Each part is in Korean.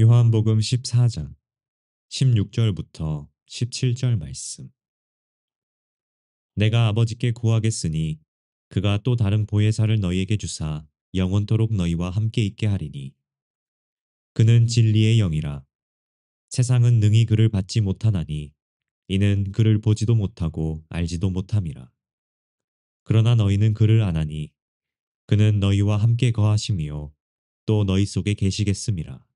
요한복음 14장 16절부터 17절 말씀 내가 아버지께 구하겠으니 그가 또 다른 보혜사를 너희에게 주사 영원토록 너희와 함께 있게 하리니 그는 진리의 영이라 세상은 능히 그를 받지 못하나니 이는 그를 보지도 못하고 알지도 못함이라 그러나 너희는 그를 아나니 그는 너희와 함께 거하심이요 또 너희 속에 계시겠음이라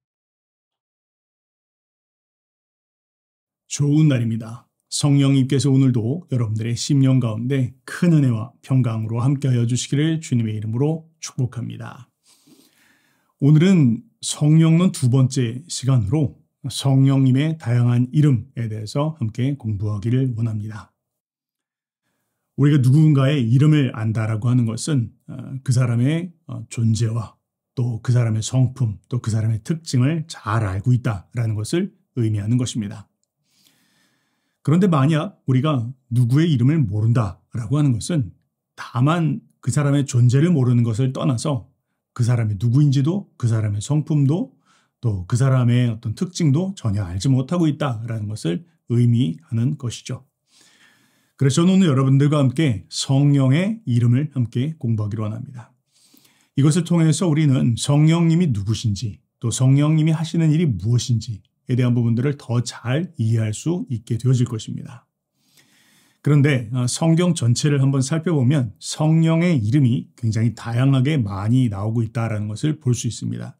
좋은 날입니다. 성령님께서 오늘도 여러분들의 심령 가운데 큰 은혜와 평강으로 함께하여 주시기를 주님의 이름으로 축복합니다. 오늘은 성령론 두 번째 시간으로 성령님의 다양한 이름에 대해서 함께 공부하기를 원합니다. 우리가 누군가의 이름을 안다라고 하는 것은 어, 그 사람의 어, 존재와 또 그 사람의 성품, 또 그 사람의 특징을 잘 알고 있다라는 것을 의미하는 것입니다. 그런데 만약 우리가 누구의 이름을 모른다라고 하는 것은 다만 그 사람의 존재를 모르는 것을 떠나서 그 사람이 누구인지도 그 사람의 성품도 또 그 사람의 어떤 특징도 전혀 알지 못하고 있다라는 것을 의미하는 것이죠. 그래서 저는 오늘 여러분들과 함께 성령의 이름을 함께 공부하기로 합니다. 이것을 통해서 우리는 성령님이 누구신지 또 성령님이 하시는 일이 무엇인지 에 대한 부분들을 더 잘 이해할 수 있게 되어질 것입니다. 그런데 어, 성경 전체를 한번 살펴보면 성령의 이름이 굉장히 다양하게 많이 나오고 있다는 것을 볼 수 있습니다.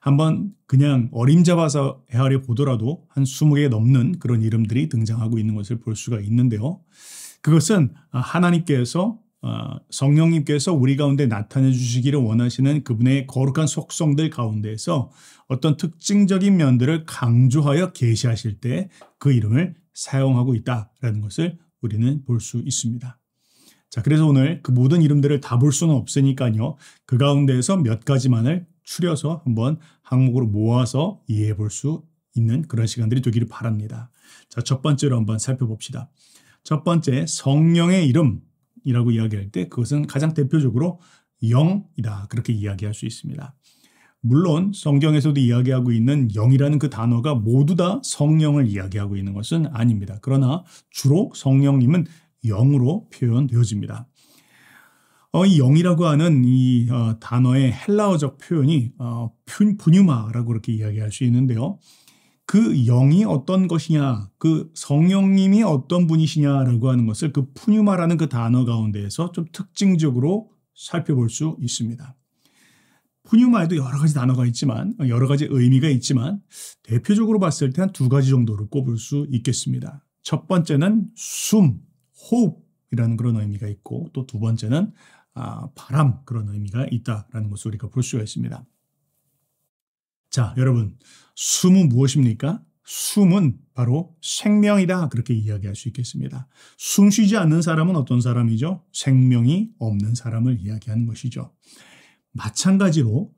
한번 그냥 어림잡아서 헤아려 보더라도 한 20개 넘는 그런 이름들이 등장하고 있는 것을 볼 수가 있는데요. 그것은 어, 하나님께서 어, 성령님께서 우리 가운데 나타내 주시기를 원하시는 그분의 거룩한 속성들 가운데에서 어떤 특징적인 면들을 강조하여 계시하실 때 그 이름을 사용하고 있다라는 것을 우리는 볼 수 있습니다. 자, 그래서 오늘 그 모든 이름들을 다 볼 수는 없으니까요. 그 가운데에서 몇 가지만을 추려서 한번 항목으로 모아서 이해해 볼 수 있는 그런 시간들이 되기를 바랍니다. 자, 첫 번째로 한번 살펴봅시다. 첫 번째, 성령의 이름 이라고 이야기할 때 그것은 가장 대표적으로 영이다 그렇게 이야기할 수 있습니다. 물론 성경에서도 이야기하고 있는 영이라는 그 단어가 모두 다 성령을 이야기하고 있는 것은 아닙니다. 그러나 주로 성령님은 영으로 표현되어집니다. 어, 이 영이라고 하는 이 어, 단어의 헬라어적 표현이 어, 푼, 푸유마라고 그렇게 이야기할 수 있는데요. 그 영이 어떤 것이냐, 그 성령님이 어떤 분이시냐라고 하는 것을 그 푸뉴마라는 그 단어 가운데에서 좀 특징적으로 살펴볼 수 있습니다. 푸뉴마에도 여러 가지 단어가 있지만 여러 가지 의미가 있지만 대표적으로 봤을 때 한 두 가지 정도를 꼽을 수 있겠습니다. 첫 번째는 숨, 호흡이라는 그런 의미가 있고 또 두 번째는 아, 바람 그런 의미가 있다라는 것을 우리가 볼 수가 있습니다. 자, 여러분, 숨은 무엇입니까? 숨은 바로 생명이다. 그렇게 이야기할 수 있겠습니다. 숨 쉬지 않는 사람은 어떤 사람이죠? 생명이 없는 사람을 이야기하는 것이죠. 마찬가지로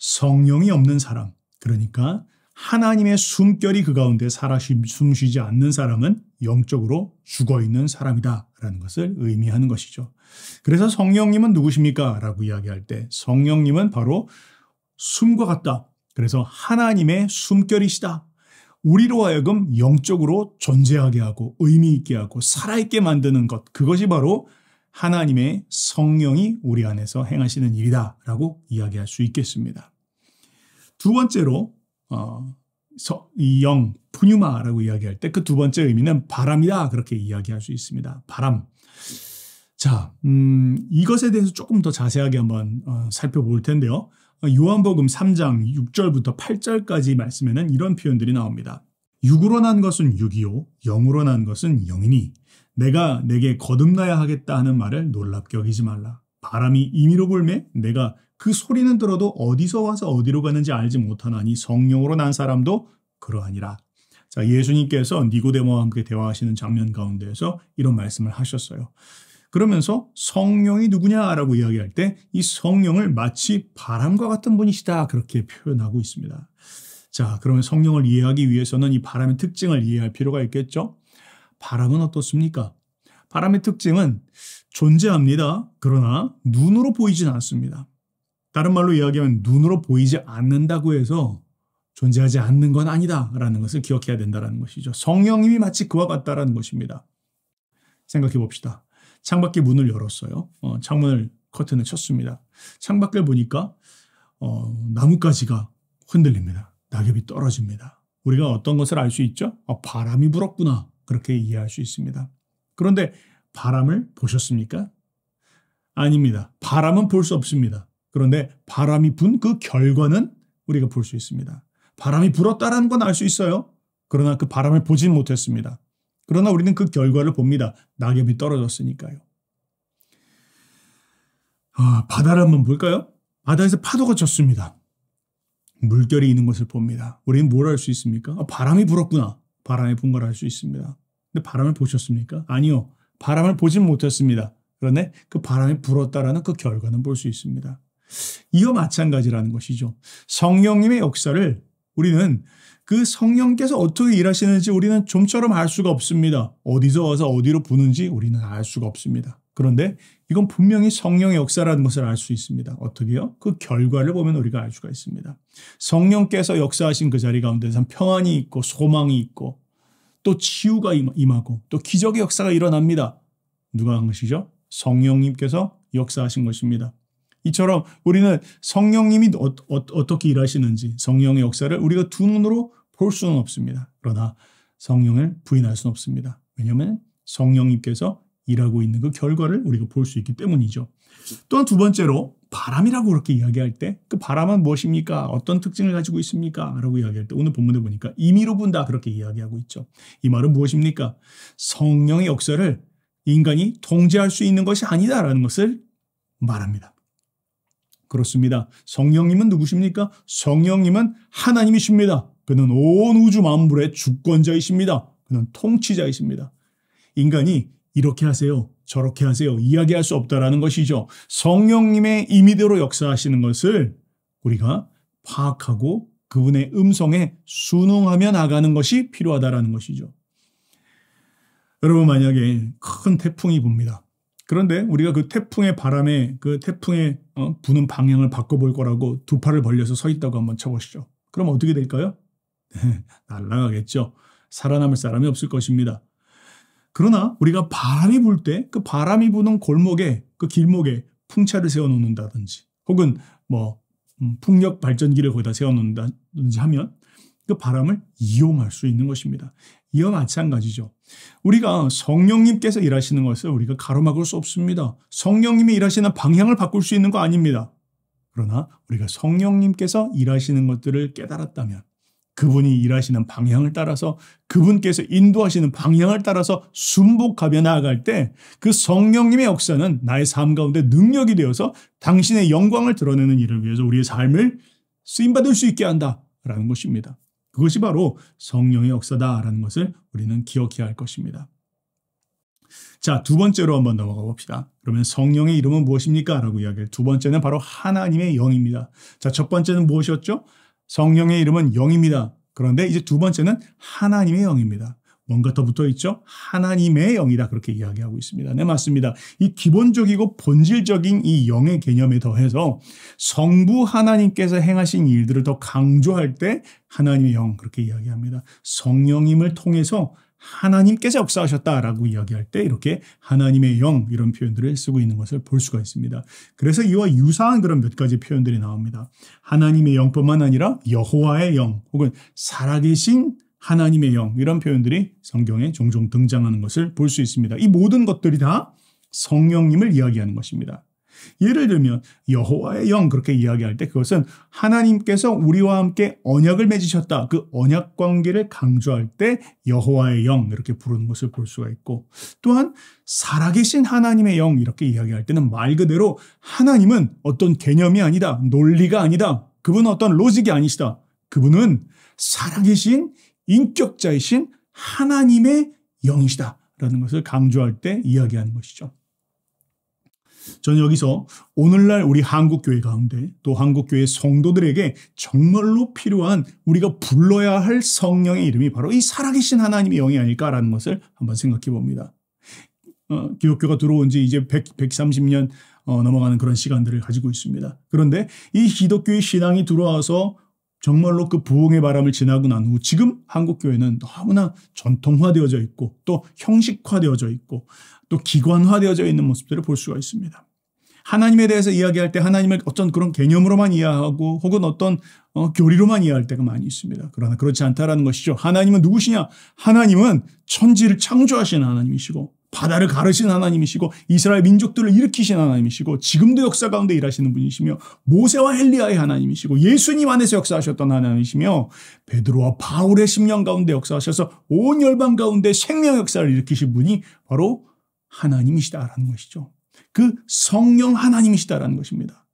성령이 없는 사람, 그러니까 하나님의 숨결이 그 가운데 살아 숨 쉬지 않는 사람은 영적으로 죽어 있는 사람이다. 라는 것을 의미하는 것이죠. 그래서 성령님은 누구십니까? 라고 이야기할 때 성령님은 바로 숨과 같다. 그래서 하나님의 숨결이시다. 우리로 하여금 영적으로 존재하게 하고 의미 있게 하고 살아있게 만드는 것 그것이 바로 하나님의 성령이 우리 안에서 행하시는 일이다 라고 이야기할 수 있겠습니다. 두 번째로 어, 서, 영, 푸뉴마라고 이야기할 때 그 두 번째 의미는 바람이다 그렇게 이야기할 수 있습니다. 바람. 자, 음, 이것에 대해서 조금 더 자세하게 한번 어, 살펴볼 텐데요. 요한복음 3장 6절부터 8절까지 말씀에는 이런 표현들이 나옵니다. 육으로 난 것은 육이요 영으로 난 것은 영이니 내가 내게 거듭나야 하겠다 하는 말을 놀랍게 여기지 말라. 바람이 임의로 불매 내가 그 소리는 들어도 어디서 와서 어디로 가는지 알지 못하나니 성령으로 난 사람도 그러하니라. 자, 예수님께서 니고데모와 함께 대화하시는 장면 가운데에서 이런 말씀을 하셨어요. 그러면서 성령이 누구냐라고 이야기할 때 이 성령을 마치 바람과 같은 분이시다 그렇게 표현하고 있습니다. 자, 그러면 성령을 이해하기 위해서는 이 바람의 특징을 이해할 필요가 있겠죠? 바람은 어떻습니까? 바람의 특징은 존재합니다. 그러나 눈으로 보이진 않습니다. 다른 말로 이야기하면 눈으로 보이지 않는다고 해서 존재하지 않는 건 아니다라는 것을 기억해야 된다는 것이죠. 성령님이 마치 그와 같다라는 것입니다. 생각해 봅시다. 창밖에 문을 열었어요. 어, 창문을 커튼을 쳤습니다. 창밖을 보니까 어, 나뭇가지가 흔들립니다. 낙엽이 떨어집니다. 우리가 어떤 것을 알 수 있죠? 아, 바람이 불었구나. 그렇게 이해할 수 있습니다. 그런데 바람을 보셨습니까? 아닙니다. 바람은 볼 수 없습니다. 그런데 바람이 분 그 결과는 우리가 볼 수 있습니다. 바람이 불었다라는 건 알 수 있어요. 그러나 그 바람을 보진 못했습니다. 그러나 우리는 그 결과를 봅니다. 낙엽이 떨어졌으니까요. 아, 바다를 한번 볼까요? 바다에서 파도가 쳤습니다. 물결이 있는 것을 봅니다. 우리는 뭘 알 수 있습니까? 아, 바람이 불었구나. 바람이 분걸할수 있습니다. 근데 바람을 보셨습니까? 아니요. 바람을 보진 못했습니다. 그런데 그 바람이 불었다라는 그 결과는 볼 수 있습니다. 이와 마찬가지라는 것이죠. 성령님의 역사를 우리는 그 성령께서 어떻게 일하시는지 우리는 좀처럼 알 수가 없습니다. 어디서 와서 어디로 부는지 우리는 알 수가 없습니다. 그런데 이건 분명히 성령의 역사라는 것을 알 수 있습니다. 어떻게요? 그 결과를 보면 우리가 알 수가 있습니다. 성령께서 역사하신 그 자리 가운데 참 평안이 있고 소망이 있고 또 치유가 임하고 또 기적의 역사가 일어납니다. 누가 한 것이죠? 성령님께서 역사하신 것입니다. 이처럼 우리는 성령님이 어, 어 떻게 일하시는지 성령의 역사를 우리가 두 눈으로 볼 수는 없습니다. 그러나 성령을 부인할 수는 없습니다. 왜냐하면 성령님께서 일하고 있는 그 결과를 우리가 볼 수 있기 때문이죠. 또한 두 번째로 바람이라고 그렇게 이야기할 때 그 바람은 무엇입니까? 어떤 특징을 가지고 있습니까? 라고 이야기할 때 오늘 본문에 보니까 임의로 분다 그렇게 이야기하고 있죠. 이 말은 무엇입니까? 성령의 역사를 인간이 통제할 수 있는 것이 아니다라는 것을 말합니다. 그렇습니다. 성령님은 누구십니까? 성령님은 하나님이십니다. 그는 온 우주 만물의 주권자이십니다. 그는 통치자이십니다. 인간이 이렇게 하세요. 저렇게 하세요. 이야기할 수 없다라는 것이죠. 성령님의 임의대로 역사하시는 것을 우리가 파악하고 그분의 음성에 순응하며 나가는 것이 필요하다라는 것이죠. 여러분 만약에 큰 태풍이 붑니다. 그런데 우리가 그 태풍의 바람에 그 태풍의 어, 부는 방향을 바꿔볼 거라고 두 팔을 벌려서 서 있다고 한번 쳐보시죠. 그럼 어떻게 될까요? 날아가겠죠. 살아남을 사람이 없을 것입니다. 그러나 우리가 바람이 불 때 그 바람이 부는 골목에 그 길목에 풍차를 세워놓는다든지 혹은 뭐 음, 풍력 발전기를 거기다 세워놓는다든지 하면 그 바람을 이용할 수 있는 것입니다. 이와 마찬가지죠. 우리가 성령님께서 일하시는 것을 우리가 가로막을 수 없습니다. 성령님이 일하시는 방향을 바꿀 수 있는 거 아닙니다. 그러나 우리가 성령님께서 일하시는 것들을 깨달았다면 그분이 일하시는 방향을 따라서 그분께서 인도하시는 방향을 따라서 순복하며 나아갈 때 그 성령님의 역사는 나의 삶 가운데 능력이 되어서 당신의 영광을 드러내는 일을 위해서 우리의 삶을 쓰임받을 수 있게 한다라는 것입니다. 그것이 바로 성령의 역사다라는 것을 우리는 기억해야 할 것입니다. 자, 두 번째로 한번 넘어가 봅시다. 그러면 성령의 이름은 무엇입니까? 라고 이야기를. 두 번째는 바로 하나님의 영입니다. 자, 첫 번째는 무엇이었죠? 성령의 이름은 영입니다. 그런데 이제 두 번째는 하나님의 영입니다. 뭔가 더 붙어 있죠? 하나님의 영이다. 그렇게 이야기하고 있습니다. 네, 맞습니다. 이 기본적이고 본질적인 이 영의 개념에 더해서 성부 하나님께서 행하신 일들을 더 강조할 때 하나님의 영, 그렇게 이야기합니다. 성령임을 통해서 하나님께서 역사하셨다라고 이야기할 때 이렇게 하나님의 영 이런 표현들을 쓰고 있는 것을 볼 수가 있습니다. 그래서 이와 유사한 그런 몇 가지 표현들이 나옵니다. 하나님의 영뿐만 아니라 여호와의 영 혹은 살아계신 하나님의 영 이런 표현들이 성경에 종종 등장하는 것을 볼 수 있습니다. 이 모든 것들이 다 성령님을 이야기하는 것입니다. 예를 들면 여호와의 영 그렇게 이야기할 때 그것은 하나님께서 우리와 함께 언약을 맺으셨다. 그 언약 관계를 강조할 때 여호와의 영 이렇게 부르는 것을 볼 수가 있고 또한 살아계신 하나님의 영 이렇게 이야기할 때는 말 그대로 하나님은 어떤 개념이 아니다. 논리가 아니다. 그분은 어떤 로직이 아니시다. 그분은 살아계신 인격자이신 하나님의 영이시다. 라는 것을 강조할 때 이야기하는 것이죠. 저는 여기서 오늘날 우리 한국교회 가운데 또 한국교회 성도들에게 정말로 필요한 우리가 불러야 할 성령의 이름이 바로 이 살아계신 하나님의 영이 아닐까라는 것을 한번 생각해 봅니다. 어, 기독교가 들어온 지 이제 100, 130년 어, 넘어가는 그런 시간들을 가지고 있습니다. 그런데 이 기독교의 신앙이 들어와서 정말로 그 부흥의 바람을 지나고 난 후 지금 한국 교회는 너무나 전통화되어져 있고 또 형식화되어져 있고 또 기관화되어져 있는 모습들을 볼 수가 있습니다. 하나님에 대해서 이야기할 때 하나님을 어떤 그런 개념으로만 이해하고 혹은 어떤 어, 교리로만 이해할 때가 많이 있습니다. 그러나 그렇지 않다라는 것이죠. 하나님은 누구시냐? 하나님은 천지를 창조하신 하나님이시고 바다를 가르신 하나님이시고 이스라엘 민족들을 일으키신 하나님이시고 지금도 역사 가운데 일하시는 분이시며 모세와 헬리아의 하나님이시고 예수님 안에서 역사하셨던 하나님이시며 베드로와 바울의 심령 가운데 역사하셔서 온 열방 가운데 생명 역사를 일으키신 분이 바로 하나님이시다라는 것이죠. 그 성령 하나님이시다라는 것입니다.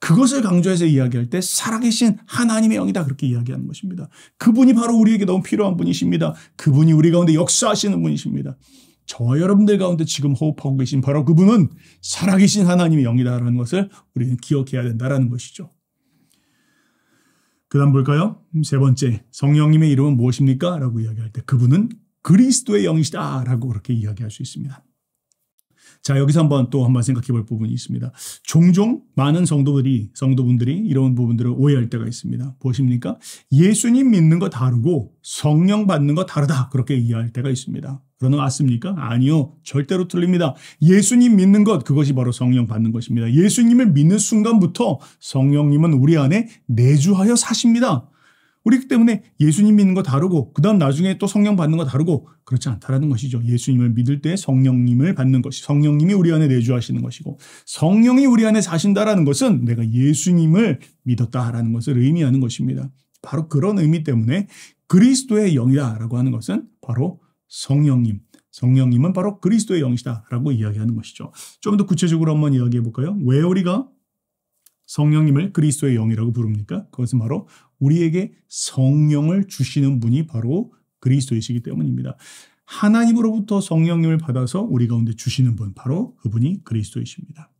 그것을 강조해서 이야기할 때 살아계신 하나님의 영이다 그렇게 이야기하는 것입니다. 그분이 바로 우리에게 너무 필요한 분이십니다. 그분이 우리 가운데 역사하시는 분이십니다. 저와 여러분들 가운데 지금 호흡하고 계신 바로 그분은 살아계신 하나님의 영이다라는 것을 우리는 기억해야 된다라는 것이죠. 그 다음 볼까요? 세 번째, 성령님의 이름은 무엇입니까? 라고 이야기할 때 그분은 그리스도의 영이시다라고 그렇게 이야기할 수 있습니다. 자, 여기서 한번 또 한번 생각해 볼 부분이 있습니다. 종종 많은 성도들이, 성도분들이 이런 부분들을 오해할 때가 있습니다. 보십니까 예수님 믿는 거 다르고 성령 받는 거 다르다. 그렇게 이해할 때가 있습니다. 그러는 거 맞습니까? 아니요. 절대로 틀립니다. 예수님 믿는 것, 그것이 바로 성령 받는 것입니다. 예수님을 믿는 순간부터 성령님은 우리 안에 내주하여 사십니다. 우리기 그 때문에 예수님 믿는 거 다르고 그다음 나중에 또 성령 받는 거 다르고 그렇지 않다라는 것이죠. 예수님을 믿을 때 성령님을 받는 것이 성령님이 우리 안에 내주하시는 것이고 성령이 우리 안에 사신다라는 것은 내가 예수님을 믿었다라는 것을 의미하는 것입니다. 바로 그런 의미 때문에 그리스도의 영이다라고 하는 것은 바로 성령님. 성령님은 바로 그리스도의 영이다라고 시 이야기하는 것이죠. 좀 더 구체적으로 한번 이야기해 볼까요? 왜 우리가 성령님을 그리스도의 영이라고 부릅니까? 그것은 바로 우리에게 성령을 주시는 분이 바로 그리스도이시기 때문입니다. 하나님으로부터 성령님을 받아서 우리 가운데 주시는 분, 바로 그분이 그리스도이십니다.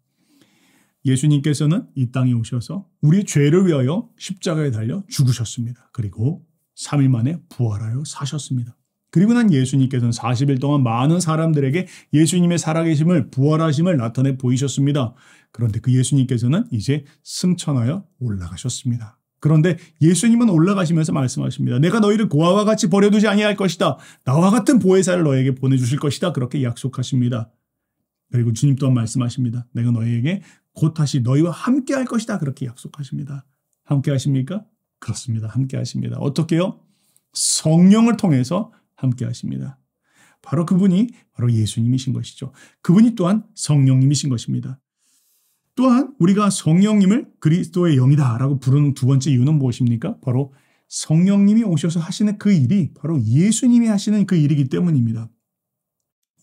예수님께서는 이 땅에 오셔서 우리의 죄를 위하여 십자가에 달려 죽으셨습니다. 그리고 3일 만에 부활하여 사셨습니다. 그리고 난 예수님께서는 40일 동안 많은 사람들에게 예수님의 살아계심을 부활하심을 나타내 보이셨습니다. 그런데 그 예수님께서는 이제 승천하여 올라가셨습니다. 그런데 예수님은 올라가시면서 말씀하십니다. 내가 너희를 고아와 같이 버려두지 아니할 것이다. 나와 같은 보혜사를 너에게 보내주실 것이다. 그렇게 약속하십니다. 그리고 주님 또한 말씀하십니다. 내가 너희에게 곧 다시 너희와 함께 할 것이다. 그렇게 약속하십니다. 함께 하십니까? 그렇습니다. 함께 하십니다. 어떻게요? 성령을 통해서 함께 하십니다. 바로 그분이 바로 예수님이신 것이죠. 그분이 또한 성령님이신 것입니다. 또한 우리가 성령님을 그리스도의 영이다라고 부르는 두 번째 이유는 무엇입니까? 바로 성령님이 오셔서 하시는 그 일이 바로 예수님이 하시는 그 일이기 때문입니다.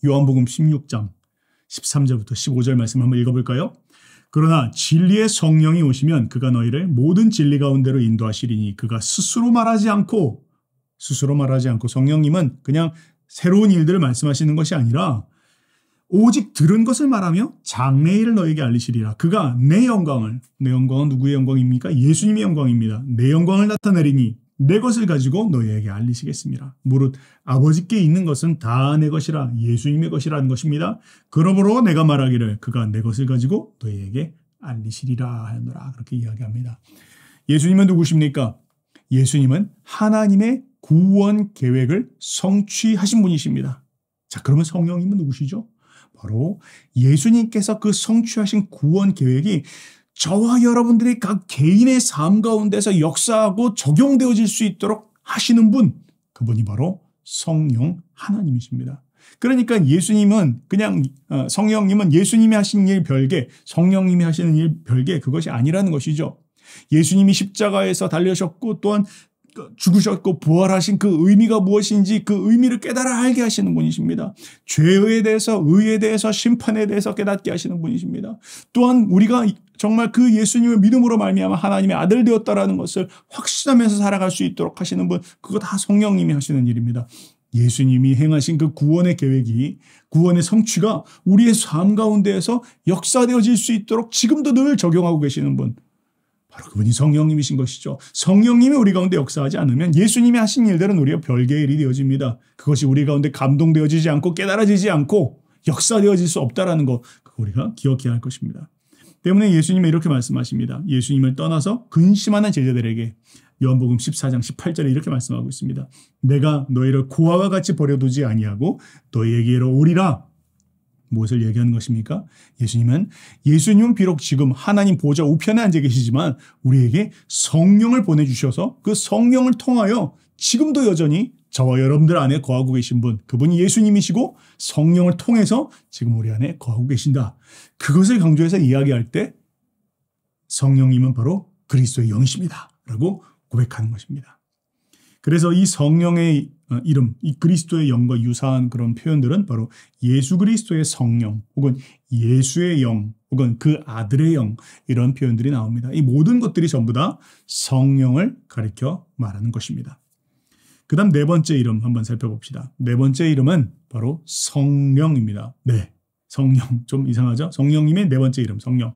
요한복음 16장 13절부터 15절 말씀 한번 읽어볼까요? 그러나 진리의 성령이 오시면 그가 너희를 모든 진리 가운데로 인도하시리니 그가 스스로 말하지 않고 스스로 말하지 않고 성령님은 그냥 새로운 일들을 말씀하시는 것이 아니라 오직 들은 것을 말하며 장래일을 너에게 알리시리라. 그가 내 영광을 내 영광은 누구의 영광입니까? 예수님의 영광입니다. 내 영광을 나타내리니 내 것을 가지고 너희에게 알리시겠습니다. 무릇 아버지께 있는 것은 다 내 것이라 예수님의 것이라는 것입니다. 그러므로 내가 말하기를 그가 내 것을 가지고 너희에게 알리시리라 하노라 였 그렇게 이야기합니다. 예수님은 누구십니까? 예수님은 하나님의 구원 계획을 성취하신 분이십니다. 자, 그러면 성령님은 누구시죠? 바로 예수님께서 그 성취하신 구원 계획이 저와 여러분들이 각 개인의 삶 가운데서 역사하고 적용되어질 수 있도록 하시는 분, 그분이 바로 성령 하나님이십니다. 그러니까 예수님은 그냥 어, 성령님은 예수님이 하신 일 별개, 성령님이 하시는 일 별개 그것이 아니라는 것이죠. 예수님이 십자가에서 달려셨고 또한 그 죽으셨고 부활하신 그 의미가 무엇인지 그 의미를 깨달아 알게 하시는 분이십니다. 죄에 대해서, 의에 대해서, 심판에 대해서 깨닫게 하시는 분이십니다. 또한 우리가 정말 그 예수님을 믿음으로 말미암아 하나님의 아들 되었다라는 것을 확신하면서 살아갈 수 있도록 하시는 분, 그거 다 성령님이 하시는 일입니다. 예수님이 행하신 그 구원의 계획이 구원의 성취가 우리의 삶 가운데에서 역사되어질 수 있도록 지금도 늘 적용하고 계시는 분 바로 그분이 성령님이신 것이죠. 성령님이 우리 가운데 역사하지 않으면 예수님이 하신 일들은 우리가 별개의 일이 되어집니다. 그것이 우리 가운데 감동되어지지 않고 깨달아지지 않고 역사되어질 수 없다라는 거 우리가 기억해야 할 것입니다. 때문에 예수님은 이렇게 말씀하십니다. 예수님을 떠나서 근심하는 제자들에게 요한복음 14장 18절에 이렇게 말씀하고 있습니다. 내가 너희를 고아와 같이 버려두지 아니하고 너희에게로 오리라 무엇을 얘기하는 것입니까? 예수님은 예수님은 비록 지금 하나님 보좌 우편에 앉아 계시지만 우리에게 성령을 보내주셔서 그 성령을 통하여 지금도 여전히 저와 여러분들 안에 거하고 계신 분, 그분이 예수님이시고 성령을 통해서 지금 우리 안에 거하고 계신다. 그것을 강조해서 이야기할 때 성령님은 바로 그리스도의 영이십니다. 라고 고백하는 것입니다. 그래서 이 성령의 어, 이름, 이 그리스도의 영과 유사한 그런 표현들은 바로 예수 그리스도의 성령 혹은 예수의 영 혹은 그 아들의 영 이런 표현들이 나옵니다. 이 모든 것들이 전부 다 성령을 가리켜 말하는 것입니다. 그 다음 네 번째 이름 한번 살펴봅시다. 네 번째 이름은 바로 성령입니다. 네, 성령 좀 이상하죠? 성령님의 네 번째 이름 성령.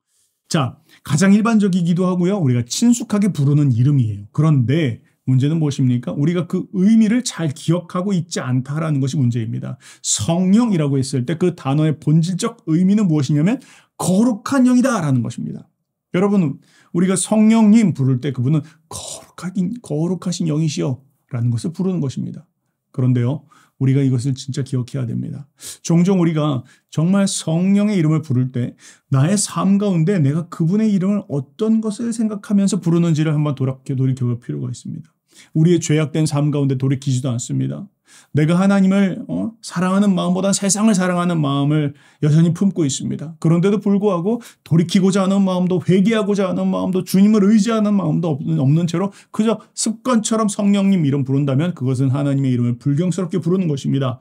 자, 가장 일반적이기도 하고요. 우리가 친숙하게 부르는 이름이에요. 그런데 문제는 무엇입니까? 우리가 그 의미를 잘 기억하고 있지 않다라는 것이 문제입니다. 성령이라고 했을 때 그 단어의 본질적 의미는 무엇이냐면 거룩한 영이다라는 것입니다. 여러분 우리가 성령님 부를 때 그분은 거룩하긴 거룩하신 영이시여라는 것을 부르는 것입니다. 그런데요. 우리가 이것을 진짜 기억해야 됩니다. 종종 우리가 정말 성령의 이름을 부를 때 나의 삶 가운데 내가 그분의 이름을 어떤 것을 생각하면서 부르는지를 한번 돌아, 돌이켜볼 필요가 있습니다. 우리의 죄악된 삶 가운데 돌이키지도 않습니다. 내가 하나님을 어? 사랑하는 마음보다 세상을 사랑하는 마음을 여전히 품고 있습니다. 그런데도 불구하고 돌이키고자 하는 마음도 회개하고자 하는 마음도 주님을 의지하는 마음도 없는, 없는 채로 그저 습관처럼 성령님 이름 부른다면 그것은 하나님의 이름을 불경스럽게 부르는 것입니다.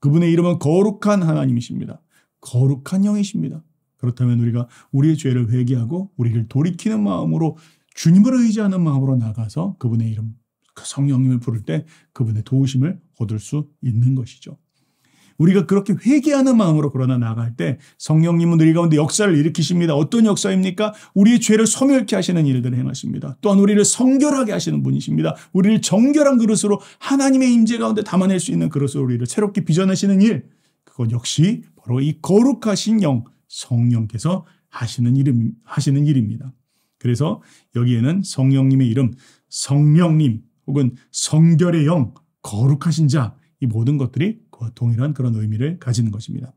그분의 이름은 거룩한 하나님이십니다. 거룩한 영이십니다. 그렇다면 우리가 우리의 죄를 회개하고 우리를 돌이키는 마음으로 주님을 의지하는 마음으로 나가서 그분의 이름 그 성령님을 부를 때 그분의 도우심을 얻을 수 있는 것이죠. 우리가 그렇게 회개하는 마음으로 그러나 나갈때 성령님은 우리 가운데 역사를 일으키십니다. 어떤 역사입니까? 우리의 죄를 소멸케 하시는 일들을 행하십니다. 또한 우리를 성결하게 하시는 분이십니다. 우리를 정결한 그릇으로 하나님의 임재 가운데 담아낼 수 있는 그릇으로 우리를 새롭게 빚어내시는 일. 그건 역시 바로 이 거룩하신 영 성령께서 하시는 이 하시는 일입니다. 그래서 여기에는 성령님의 이름 성령님 혹은 성결의 영, 거룩하신 자, 이 모든 것들이 그와 동일한 그런 의미를 가지는 것입니다.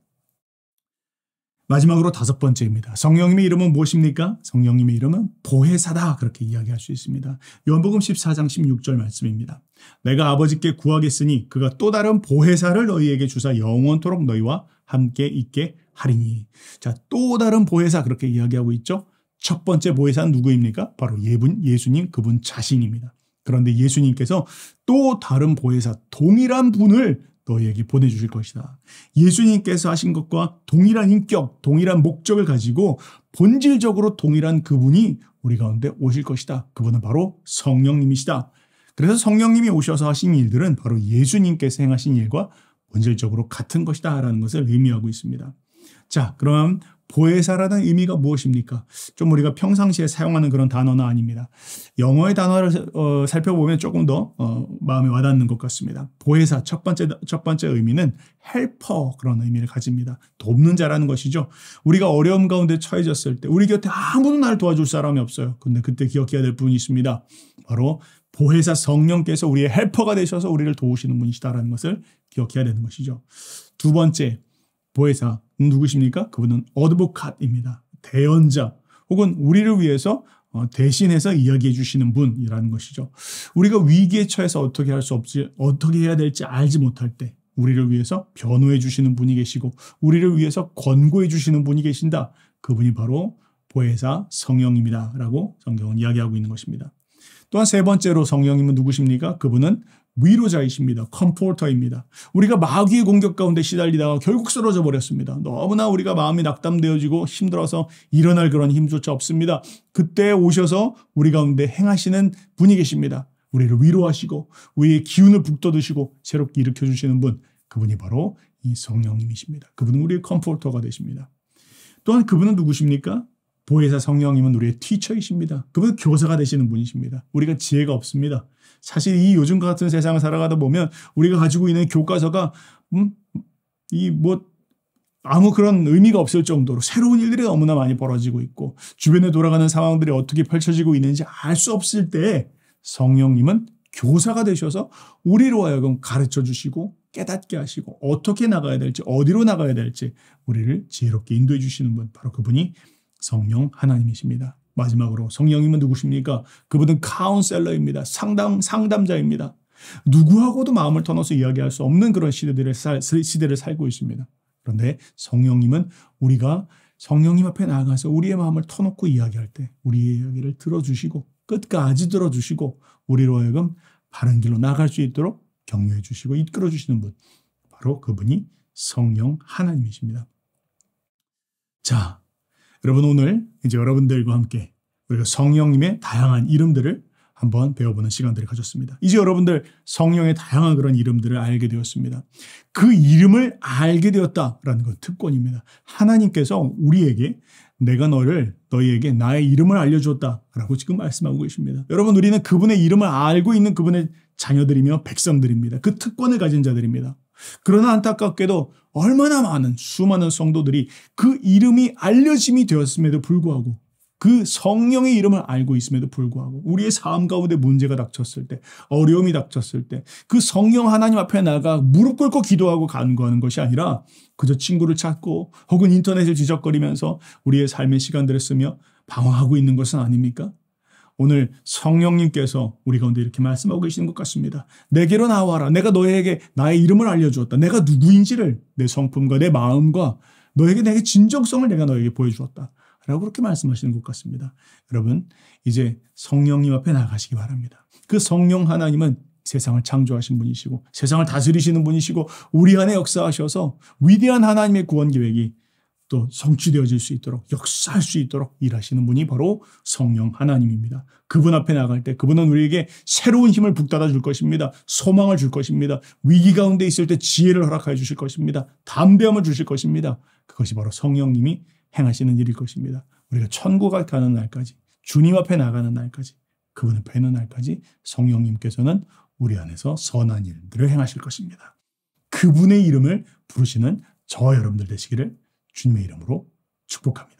마지막으로 다섯 번째입니다. 성령님의 이름은 무엇입니까? 성령님의 이름은 보혜사다. 그렇게 이야기할 수 있습니다. 요한복음 14장 16절 말씀입니다. 내가 아버지께 구하겠으니 그가 또 다른 보혜사를 너희에게 주사 영원토록 너희와 함께 있게 하리니. 자, 또 다른 보혜사 그렇게 이야기하고 있죠? 첫 번째 보혜사는 누구입니까? 바로 예수님 그분 자신입니다. 그런데 예수님께서 또 다른 보혜사 동일한 분을 너희에게 보내주실 것이다. 예수님께서 하신 것과 동일한 인격, 동일한 목적을 가지고 본질적으로 동일한 그분이 우리 가운데 오실 것이다. 그분은 바로 성령님이시다. 그래서 성령님이 오셔서 하신 일들은 바로 예수님께서 행하신 일과 본질적으로 같은 것이다. 라는 것을 의미하고 있습니다. 자, 그럼 보혜사라는 의미가 무엇입니까? 좀 우리가 평상시에 사용하는 그런 단어는 아닙니다. 영어의 단어를 어, 살펴보면 조금 더 어, 마음에 와닿는 것 같습니다. 보혜사 첫 번째 첫 번째 의미는 헬퍼 그런 의미를 가집니다. 돕는 자라는 것이죠. 우리가 어려움 가운데 처해졌을 때 우리 곁에 아무도 나를 도와줄 사람이 없어요. 근데 그때 기억해야 될 분이 있습니다. 바로 보혜사 성령께서 우리의 헬퍼가 되셔서 우리를 도우시는 분이시다라는 것을 기억해야 되는 것이죠. 두 번째 보혜사 누구십니까? 그분은 어드보캇입니다. 대언자 혹은 우리를 위해서 어, 대신해서 이야기해 주시는 분이라는 것이죠. 우리가 위기에 처해서 어떻게 할 수 없지 어떻게 해야 될지 알지 못할 때 우리를 위해서 변호해 주시는 분이 계시고 우리를 위해서 권고해 주시는 분이 계신다. 그분이 바로 보혜사 성령입니다라고 성경은 이야기하고 있는 것입니다. 또한 세 번째로 성령님은 누구십니까? 그분은 위로자이십니다. 컴포터입니다. 우리가 마귀의 공격 가운데 시달리다가 결국 쓰러져 버렸습니다. 너무나 우리가 마음이 낙담되어지고 힘들어서 일어날 그런 힘조차 없습니다. 그때 오셔서 우리 가운데 행하시는 분이 계십니다. 우리를 위로하시고 우리의 기운을 북돋으시고 새롭게 일으켜 주시는 분 그분이 바로 이 성령님이십니다. 그분은 우리의 컴포터가 되십니다. 또한 그분은 누구십니까? 보혜사 성령님은 우리의 티처이십니다. 그분 교사가 되시는 분이십니다. 우리가 지혜가 없습니다. 사실 이 요즘 같은 세상을 살아가다 보면 우리가 가지고 있는 교과서가 음, 이뭐 아무 그런 의미가 없을 정도로 새로운 일들이 너무나 많이 벌어지고 있고 주변에 돌아가는 상황들이 어떻게 펼쳐지고 있는지 알 수 없을 때 성령님은 교사가 되셔서 우리로 하여금 가르쳐 주시고 깨닫게 하시고 어떻게 나가야 될지 어디로 나가야 될지 우리를 지혜롭게 인도해 주시는 분 바로 그분이 성령 하나님이십니다. 마지막으로 성령님은 누구십니까? 그분은 카운셀러입니다. 상담 상담자입니다. 누구하고도 마음을 터놓아서 이야기할 수 없는 그런 시대들을 살, 시대를 살고 있습니다. 그런데 성령님은 우리가 성령님 앞에 나아가서 우리의 마음을 터놓고 이야기할 때 우리의 이야기를 들어주시고 끝까지 들어주시고 우리로 하여금 바른 길로 나갈 수 있도록 격려해 주시고 이끌어 주시는 분 바로 그분이 성령 하나님이십니다. 자, 여러분 오늘 이제 여러분들과 함께 우리가 성령님의 다양한 이름들을 한번 배워보는 시간들을 가졌습니다. 이제 여러분들 성령의 다양한 그런 이름들을 알게 되었습니다. 그 이름을 알게 되었다라는 건 특권입니다. 하나님께서 우리에게 내가 너를 너희에게 나의 이름을 알려주었다라고 지금 말씀하고 계십니다. 여러분 우리는 그분의 이름을 알고 있는 그분의 자녀들이며 백성들입니다. 그 특권을 가진 자들입니다. 그러나 안타깝게도 얼마나 많은 수많은 성도들이 그 이름이 알려짐이 되었음에도 불구하고 그 성령의 이름을 알고 있음에도 불구하고 우리의 삶 가운데 문제가 닥쳤을 때 어려움이 닥쳤을 때 그 성령 하나님 앞에 나가 무릎 꿇고 기도하고 간구하는 것이 아니라 그저 친구를 찾고 혹은 인터넷을 지적거리면서 우리의 삶의 시간들을 쓰며 방황하고 있는 것은 아닙니까? 오늘 성령님께서 우리 가운데 이렇게 말씀하고 계시는 것 같습니다. 내게로 나와라. 내가 너에게 나의 이름을 알려주었다. 내가 누구인지를 내 성품과 내 마음과 너에게 내 진정성을 내가 너에게 보여주었다. 라고 그렇게 말씀하시는 것 같습니다. 여러분, 이제 성령님 앞에 나가시기 바랍니다. 그 성령 하나님은 세상을 창조하신 분이시고 세상을 다스리시는 분이시고 우리 안에 역사하셔서 위대한 하나님의 구원 계획이 또 성취되어질 수 있도록 역사할 수 있도록 일하시는 분이 바로 성령 하나님입니다. 그분 앞에 나갈 때 그분은 우리에게 새로운 힘을 북돋아 줄 것입니다. 소망을 줄 것입니다. 위기 가운데 있을 때 지혜를 허락하 주실 것입니다. 담대함을 주실 것입니다. 그것이 바로 성령님이 행하시는 일일 것입니다. 우리가 천국에 가는 날까지 주님 앞에 나가는 날까지 그분 앞에 는 날까지 성령님께서는 우리 안에서 선한 일들을 행하실 것입니다. 그분의 이름을 부르시는 저 여러분들 되시기를 주님의 이름으로 축복합니다.